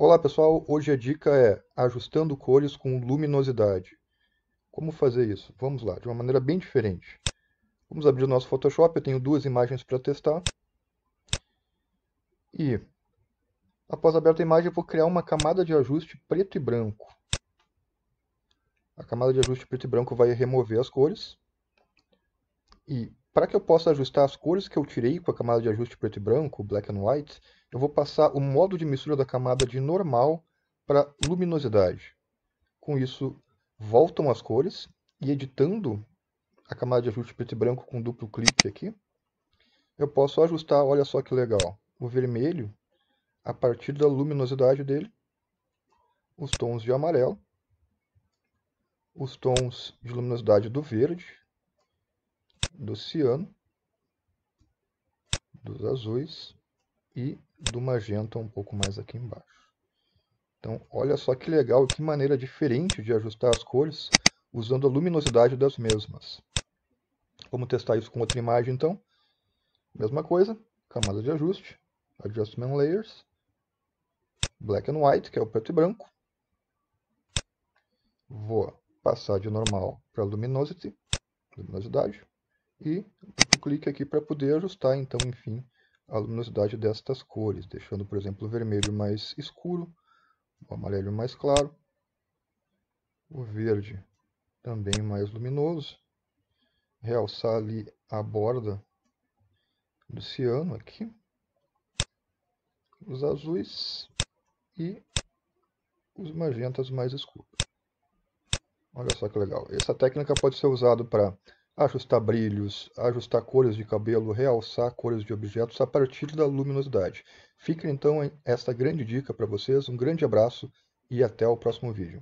Olá pessoal, hoje a dica é ajustando cores com luminosidade. Como fazer isso? Vamos lá, de uma maneira bem diferente. Vamos abrir o nosso Photoshop, eu tenho duas imagens para testar. E, após aberta a imagem, eu vou criar uma camada de ajuste preto e branco. A camada de ajuste preto e branco vai remover as cores. E, para que eu possa ajustar as cores que eu tirei com a camada de ajuste preto e branco, black and white, eu vou passar o modo de mistura da camada de normal para luminosidade. Com isso, voltam as cores e editando a camada de ajuste preto e branco com duplo clique aqui, eu posso ajustar, olha só que legal, o vermelho a partir da luminosidade dele, os tons de amarelo, os tons de luminosidade do verde, do ciano, dos azuis e do magenta um pouco mais aqui embaixo. Então, olha só que legal, que maneira diferente de ajustar as cores usando a luminosidade das mesmas. Vamos testar isso com outra imagem, então. Mesma coisa, camada de ajuste, Adjustment Layers, Black and White, que é o preto e branco. Vou passar de normal para Luminosity, luminosidade, e clique aqui para poder ajustar, então, enfim, a luminosidade destas cores, deixando, por exemplo, o vermelho mais escuro, o amarelo mais claro, o verde também mais luminoso, realçar ali a borda do ciano aqui, os azuis e os magentas mais escuros. Olha só que legal. Essa técnica pode ser usada para ajustar brilhos, ajustar cores de cabelo, realçar cores de objetos a partir da luminosidade. Fica então esta grande dica para vocês, um grande abraço e até o próximo vídeo.